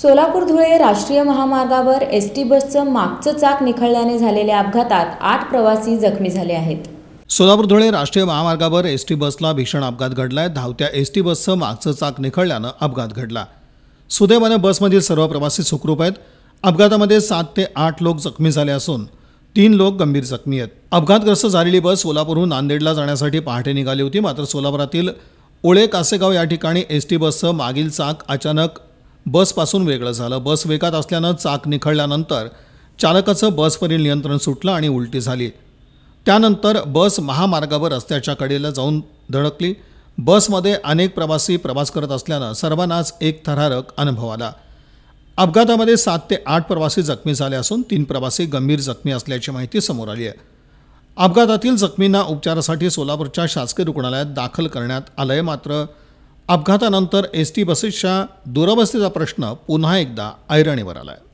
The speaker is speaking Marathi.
सोलापूर धुळे राष्ट्रीय महामार्गावर एस टी बसचं मागचं चाक निखळल्याने झालेल्या अपघातात आठ प्रवासी जखमी झाले आहेत सोलापूर धुळे राष्ट्रीय महामार्गावर एस टी बसला भीषण अपघात घडलाय धावत्या एस टी बसचं मागचं चाक निखळल्यानं अपघात घडला सुदैवाने बसमधील सर्व प्रवासी सुखरूप आहेत अपघातामध्ये सात ते आठ लोक जखमी झाले असून तीन लोक गंभीर जखमी आहेत अपघातग्रस्त झालेली बस सोलापूरहून नांदेडला जाण्यासाठी पहाटे निघाली होती मात्र सोलापुरातील ओळे कासेगाव या ठिकाणी एस टी बसचं मागील चाक अचानक बसपासून वेगळं झालं बस वेगात असल्यानं चाक निखळल्यानंतर चालकाचं बसवरील नियंत्रण सुटलं आणि उलटी झाली त्यानंतर बस महामार्गावर रस्त्याच्या कडेला जाऊन धडकली बसमध्ये अनेक प्रवासी प्रवास करत असल्यानं सर्वांनाच एक थरारक अनुभव आला अपघातामध्ये सात ते आठ प्रवासी जखमी झाले असून तीन प्रवासी गंभीर जखमी असल्याची माहिती समोर आली आहे अपघातातील जखमींना उपचारासाठी सोलापूरच्या शासकीय रुग्णालयात दाखल करण्यात आलं आहे मात्र अपघातानंतर एस टी बसेसच्या दुरवस्थेचा प्रश्न पुन्हा एकदा ऐरणीवर आला आहे